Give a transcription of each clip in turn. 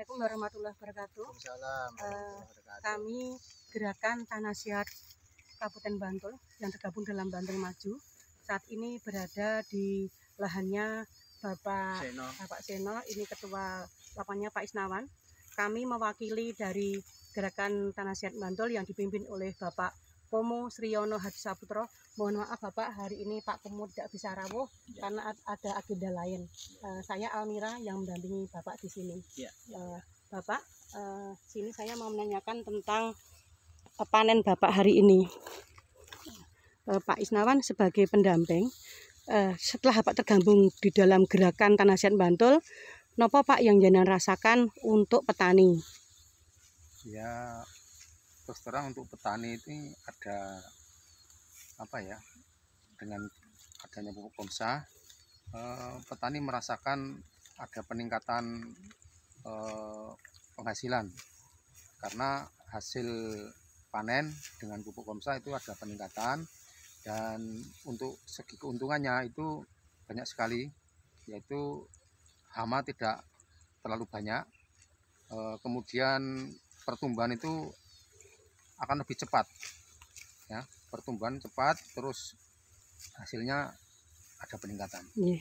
Assalamualaikum warahmatullahi wabarakatuh. Waalaikumsalam eh, Kami Gerakan Tanah Sehat Kabupaten Bantul yang tergabung dalam Bantul Maju saat ini berada di lahannya Bapak Seno. Bapak Seno ini ketua lapangnya Pak Isnawan. Kami mewakili dari Gerakan Tanah Sehat Bantul yang dipimpin oleh Bapak Pomo Sriyono Hadi Saputro. Mohon maaf Bapak, hari ini Pak Pomo tidak bisa rawuh ya. karena ada agenda lain. Ya. Uh, saya Almira yang mendampingi Bapak di sini. Ya. Uh, Bapak, uh, sini saya mau menanyakan tentang panen Bapak hari ini. Uh, Pak Isnawan sebagai pendamping, uh, setelah Bapak tergabung di dalam gerakan Tanah Tanasian Bantul, nopo Pak yang jangan rasakan untuk petani? Ya, terus terang untuk petani itu ada apa ya dengan adanya pupuk komsa eh, petani merasakan ada peningkatan eh, penghasilan karena hasil panen dengan pupuk komsa itu ada peningkatan dan untuk segi keuntungannya itu banyak sekali yaitu hama tidak terlalu banyak eh, kemudian pertumbuhan itu akan lebih cepat ya pertumbuhan cepat terus hasilnya ada peningkatan Iya.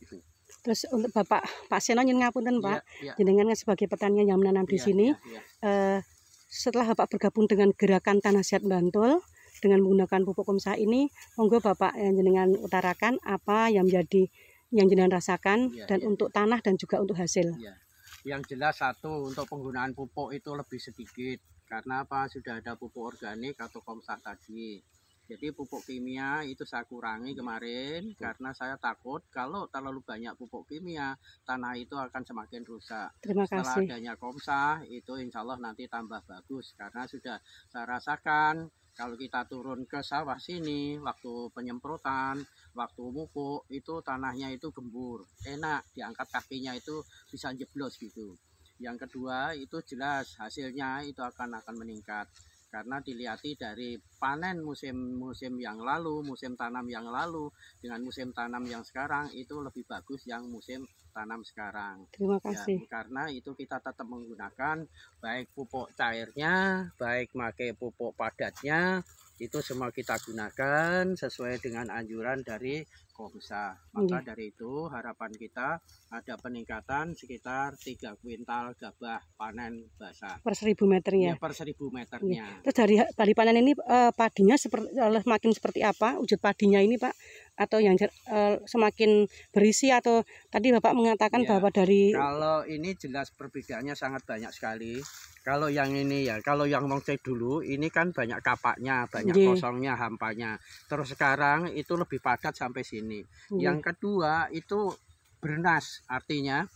Gitu. terus untuk bapak Pak Seno nyen ngapunten Pak yeah, yeah. jenengan sebagai petani yang menanam yeah, di iya, sini yeah, yeah. Eh, setelah bapak bergabung dengan gerakan tanah sehat Bantul dengan menggunakan pupuk komsa ini monggo bapak yang jenengan utarakan apa yang menjadi yang jenengan rasakan ya, dan ya. untuk tanah dan juga untuk hasil. Ya. Yang jelas satu untuk penggunaan pupuk itu lebih sedikit karena apa sudah ada pupuk organik atau komsah tadi jadi pupuk kimia itu saya kurangi kemarin karena saya takut kalau terlalu banyak pupuk kimia tanah itu akan semakin rusak. Terima Setelah adanya komsah itu insya Allah nanti tambah bagus karena sudah saya rasakan kalau kita turun ke sawah sini waktu penyemprotan, waktu mupuk itu tanahnya itu gembur, enak diangkat kakinya itu bisa jeblos gitu yang kedua itu jelas hasilnya itu akan akan meningkat karena dilihati dari panen musim-musim yang lalu, musim tanam yang lalu dengan musim tanam yang sekarang itu lebih bagus yang musim tanam sekarang. Terima ya, kasih. Ya, karena itu kita tetap menggunakan baik pupuk cairnya, baik pakai pupuk padatnya itu semua kita gunakan sesuai dengan anjuran dari Kobusa. Maka yeah. dari itu harapan kita ada peningkatan sekitar 3 kuintal gabah panen basah. Per seribu meter Ya, iya, per seribu meternya. Yeah. Terus dari, dari panen ini uh, padinya seperti, eh, semakin seperti apa? Wujud padinya ini Pak? Atau yang uh, semakin berisi atau tadi Bapak mengatakan yeah. bahwa dari... Kalau ini jelas perbedaannya sangat banyak sekali. Kalau yang ini ya, kalau yang mongcek dulu ini kan banyak kapaknya, banyak yeah. kosongnya, hampanya. Terus sekarang itu lebih padat sampai sini ini. Hmm. Yang kedua itu bernas artinya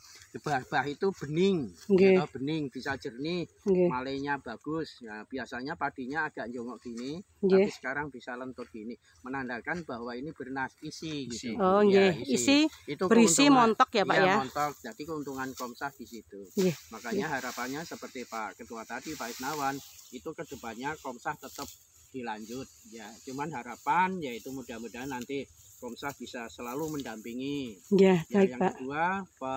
bah-bah itu bening okay. ya, bening bisa jernih okay. malainya bagus ya biasanya padinya agak jongok gini okay. tapi sekarang bisa lentur gini menandakan bahwa ini bernas isi gitu oh ya, isi. isi itu berisi montok ya pak ya, ya montok jadi keuntungan komsah di situ Yeah. makanya yeah. harapannya seperti pak ketua tadi pak Isnawan itu kedepannya komsah tetap dilanjut ya cuman harapan yaitu mudah-mudahan nanti Komsah bisa selalu mendampingi ya, ya baik, yang Pak. kedua pe,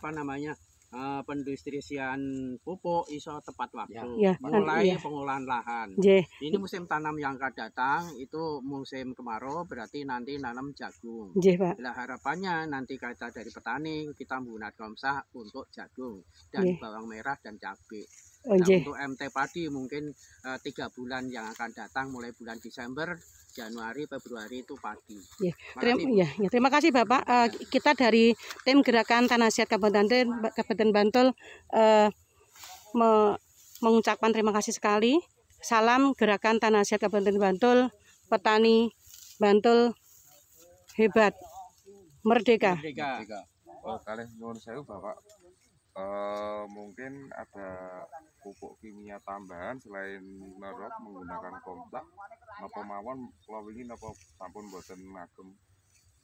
apa namanya eh, pendistribusian pupuk iso tepat waktu ya, ya, mulai ya. pengolahan lahan ya. ini musim tanam yang akan datang itu musim kemarau berarti nanti nanam jagung ya, Pak. Nah, harapannya nanti kita dari petani kita menggunakan Komsah untuk jagung ya. dan ya. bawang merah dan cabai Oh, nah, iya. untuk MT padi mungkin eh, tiga bulan yang akan datang mulai bulan Desember, Januari, Februari itu padi. Ya, terima, ya, terima kasih Bapak. Uh, Kita dari tim gerakan Tanah Sehat Kabupaten Kabupaten Bantul uh, me mengucapkan terima kasih sekali. Salam gerakan Tanah Sehat Kabupaten Bantul, petani Bantul hebat, merdeka. merdeka. merdeka. Oh, kalian saya Bapak uh, mungkin ada pupuk kimia tambahan selain merok menggunakan kompak, apa mawon kalau wingi apa sampun boten ngagem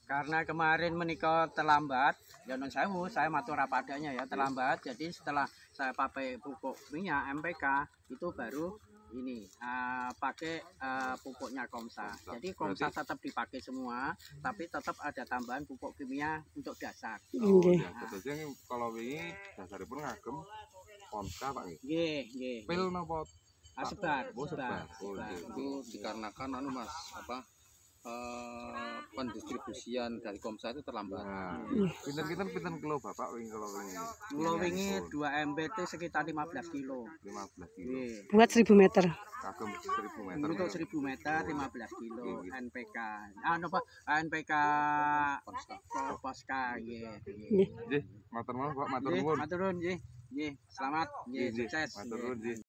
karena kemarin menikah terlambat ya saya saya saya matur apa ya terlambat jadi setelah saya pakai pupuk minyak MPK itu baru ini uh, pakai uh, pupuknya Komsa. Jadi Komsa tetap dipakai semua, tapi tetap ada tambahan pupuk kimia untuk dasar. Oh, okay. Iya. Iya. Nah. kalau ini dasar pun ngagem Komsa Pak nggih. Nggih, nggih. Pil napa? Ah, oh, sebar, sebar. Oh, iya. sebar. Oh, dikarenakan anu Mas, apa? Eh, pendistribusian dari Komsa itu terlambat. Nah, pinter kita pinter kilo Bapak wing kalau wing. Kilo wingnya dua MBT sekitar 15 kilo. 15 kilo. Buat seribu meter. Kagum seribu meter. Untuk 1000 meter 15 kilo iya, iya. NPK. Ah napa NPK Poska nggih. Iya, nggih, matur nuwun Pak, matur nuwun. Matur nuwun nggih. Nggih, selamat. Nggih, sukses. Matur nuwun nggih.